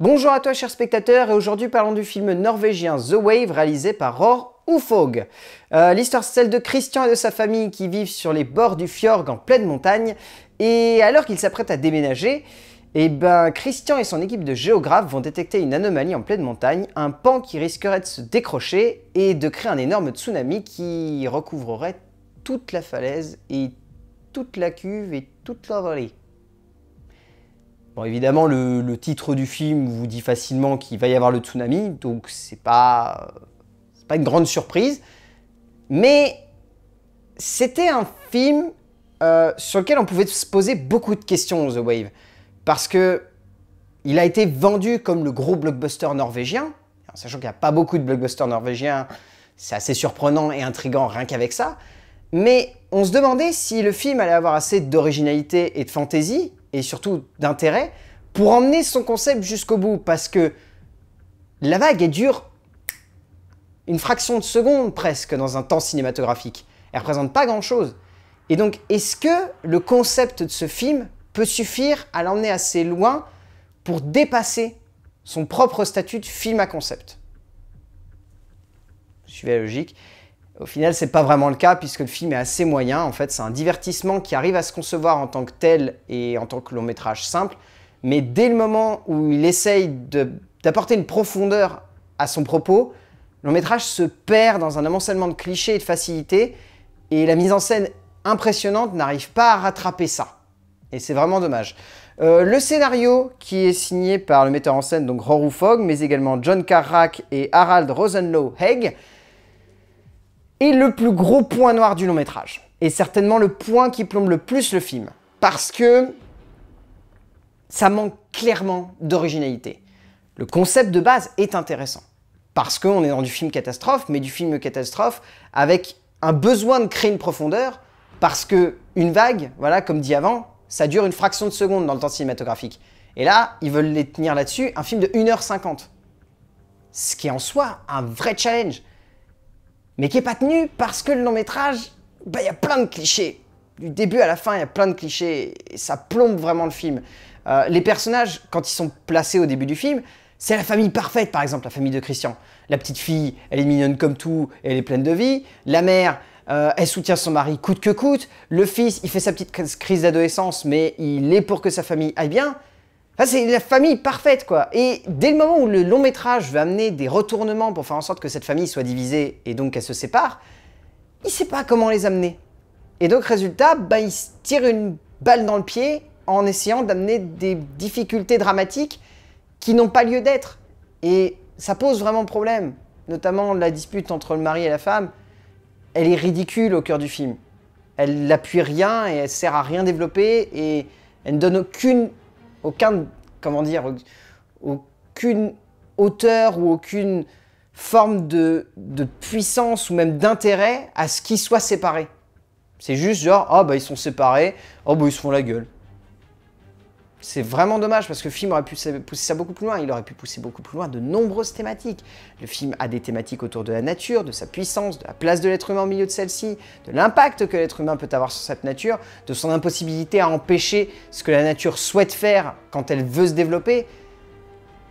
Bonjour à toi chers spectateurs et aujourd'hui parlons du film norvégien The Wave réalisé par Roar Ufog. Euh, l'histoire c'est celle de Christian et de sa famille qui vivent sur les bords du fjord en pleine montagne et alors qu'ils s'apprêtent à déménager, eh ben, Christian et son équipe de géographes vont détecter une anomalie en pleine montagne, un pan qui risquerait de se décrocher et de créer un énorme tsunami qui recouvrerait toute la falaise et toute la cuve et toute la vallée évidemment, le, titre du film vous dit facilement qu'il va y avoir le tsunami, donc c'est pas, pas une grande surprise. Mais c'était un film euh, sur lequel on pouvait se poser beaucoup de questions, The Wave. Parce que il a été vendu comme le gros blockbuster norvégien, sachant qu'il n'y a pas beaucoup de blockbusters norvégiens, c'est assez surprenant et intrigant rien qu'avec ça. Mais on se demandait si le film allait avoir assez d'originalité et de fantaisie et surtout d'intérêt pour emmener son concept jusqu'au bout parce que la vague est dure une fraction de seconde presque dans un temps cinématographique. Elle représente pas grand-chose. Et donc, est-ce que le concept de ce film peut suffire à l'emmener assez loin pour dépasser son propre statut de film à concept Suivez la logique. Au final, c'est pas vraiment le cas puisque le film est assez moyen. En fait, c'est un divertissement qui arrive à se concevoir en tant que tel et en tant que long métrage simple. Mais dès le moment où il essaye d'apporter une profondeur à son propos, le long métrage se perd dans un amoncellement de clichés et de facilités. Et la mise en scène impressionnante n'arrive pas à rattraper ça. Et c'est vraiment dommage. Euh, le scénario, qui est signé par le metteur en scène donc Roru Fogg, mais également John Carrack et Harald Rosenlow Haig, et le plus gros point noir du long métrage. Et certainement le point qui plombe le plus le film. Parce que ça manque clairement d'originalité. Le concept de base est intéressant. Parce qu'on est dans du film catastrophe, mais du film catastrophe avec un besoin de créer une profondeur. Parce que une vague, voilà, comme dit avant, ça dure une fraction de seconde dans le temps cinématographique. Et là, ils veulent les tenir là-dessus, un film de 1h50. Ce qui est en soi un vrai challenge mais qui n'est pas tenu parce que le long métrage, bah, il y a plein de clichés. Du début à la fin, il y a plein de clichés et ça plombe vraiment le film. Euh, les personnages, quand ils sont placés au début du film, c'est la famille parfaite, par exemple, la famille de Christian. La petite fille, elle est mignonne comme tout, elle est pleine de vie. La mère, euh, elle soutient son mari coûte que coûte. Le fils, il fait sa petite crise d'adolescence, mais il est pour que sa famille aille bien c'est la famille parfaite, quoi. Et dès le moment où le long métrage veut amener des retournements pour faire en sorte que cette famille soit divisée et donc qu'elle se sépare, il sait pas comment les amener. Et donc, résultat, bah, il se tire une balle dans le pied en essayant d'amener des difficultés dramatiques qui n'ont pas lieu d'être. Et ça pose vraiment problème, notamment la dispute entre le mari et la femme. Elle est ridicule au cœur du film. Elle n'appuie rien et elle sert à rien développer et elle ne donne aucune comment dire, aucune hauteur ou aucune forme de, de puissance ou même d'intérêt à ce qu'ils soient séparés. C'est juste genre, oh, bah ils sont séparés, oh bah ils se font la gueule. C'est vraiment dommage parce que le film aurait pu pousser ça beaucoup plus loin. Il aurait pu pousser beaucoup plus loin de nombreuses thématiques. Le film a des thématiques autour de la nature, de sa puissance, de la place de l'être humain au milieu de celle-ci, de l'impact que l'être humain peut avoir sur cette nature, de son impossibilité à empêcher ce que la nature souhaite faire quand elle veut se développer.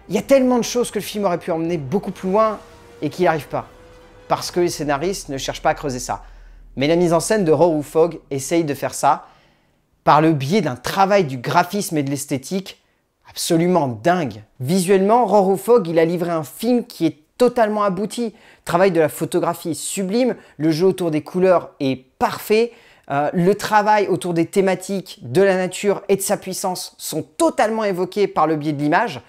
Il y a tellement de choses que le film aurait pu emmener beaucoup plus loin et qu'il n'y arrive pas. Parce que les scénaristes ne cherchent pas à creuser ça. Mais la mise en scène de ou Fogg essaye de faire ça par le biais d'un travail du graphisme et de l'esthétique absolument dingue. Visuellement, Roro Fogg, il a livré un film qui est totalement abouti. Travail de la photographie est sublime, le jeu autour des couleurs est parfait, euh, le travail autour des thématiques, de la nature et de sa puissance sont totalement évoqués par le biais de l'image.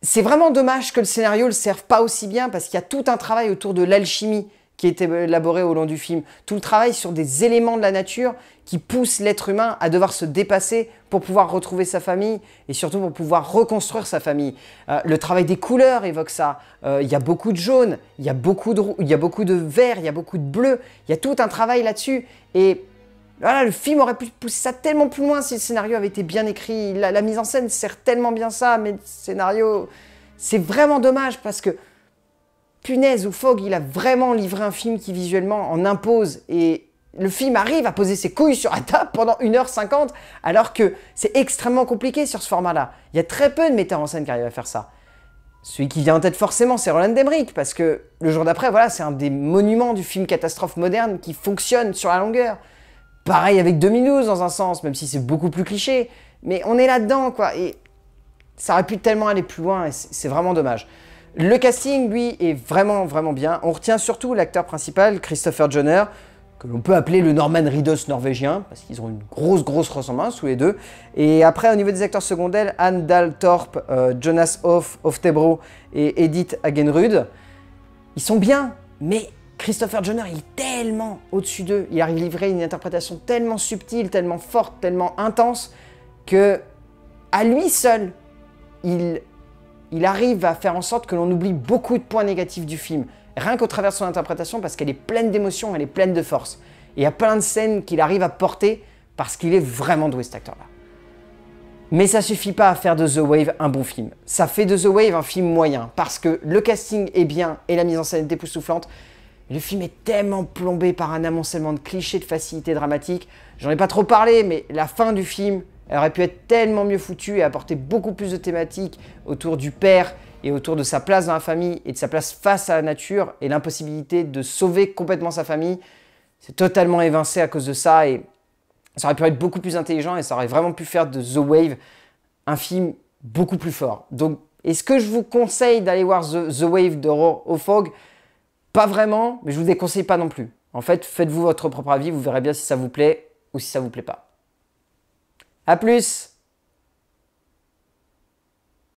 C'est vraiment dommage que le scénario ne le serve pas aussi bien parce qu'il y a tout un travail autour de l'alchimie qui est élaboré au long du film, tout le travail sur des éléments de la nature qui poussent l'être humain à devoir se dépasser pour pouvoir retrouver sa famille et surtout pour pouvoir reconstruire sa famille. Euh, le travail des couleurs évoque ça. Euh, il y a beaucoup de jaune, il y a beaucoup de, il y a beaucoup de vert, il y a beaucoup de bleu. Il y a tout un travail là-dessus et voilà, le film aurait pu pousser ça tellement plus loin si le scénario avait été bien écrit. La, la mise en scène sert tellement bien ça, mais le scénario, c'est vraiment dommage parce que punaise, ou Fogg, il a vraiment livré un film qui visuellement en impose et le film arrive à poser ses couilles sur la table pendant 1h50 alors que c'est extrêmement compliqué sur ce format-là. Il y a très peu de metteurs en scène qui arrivent à faire ça. Celui qui vient en tête forcément, c'est Roland Emmerich parce que le jour d'après, voilà, c'est un des monuments du film catastrophe moderne qui fonctionne sur la longueur. Pareil avec 2012 dans un sens, même si c'est beaucoup plus cliché. Mais on est là-dedans, quoi. Et ça aurait pu tellement aller plus loin et c'est vraiment dommage. Le casting, lui, est vraiment, vraiment bien. On retient surtout l'acteur principal, Christopher Jonner, que l'on peut appeler le Norman Riddos norvégien, parce qu'ils ont une grosse, grosse ressemblance, tous les deux. Et après, au niveau des acteurs secondaires, Anne Dahl Thorpe, euh, Jonas Hoff, Oftebro et Edith Hagenrud, ils sont bien, mais Christopher Jonner, il est tellement au-dessus d'eux. Il arrive livrer une interprétation tellement subtile, tellement forte, tellement intense, que à lui seul, il il arrive à faire en sorte que l'on oublie beaucoup de points négatifs du film, rien qu'au travers de son interprétation, parce qu'elle est pleine d'émotions, elle est pleine de force. Et il y a plein de scènes qu'il arrive à porter parce qu'il est vraiment doué cet acteur-là. Mais ça suffit pas à faire de The Wave un bon film. Ça fait de The Wave un film moyen, parce que le casting est bien et la mise en scène est époustouflante, le film est tellement plombé par un amoncellement de clichés de facilité dramatique. J'en ai pas trop parlé, mais la fin du film, elle aurait pu être tellement mieux foutue et apporter beaucoup plus de thématiques autour du père et autour de sa place dans la famille et de sa place face à la nature et l'impossibilité de sauver complètement sa famille. C'est totalement évincé à cause de ça et ça aurait pu être beaucoup plus intelligent et ça aurait vraiment pu faire de The Wave un film beaucoup plus fort. Donc, est-ce que je vous conseille d'aller voir The, Wave de Fog? Pas vraiment, mais je vous déconseille pas non plus. En fait, faites-vous votre propre avis, vous verrez bien si ça vous plaît ou si ça vous plaît pas. A plus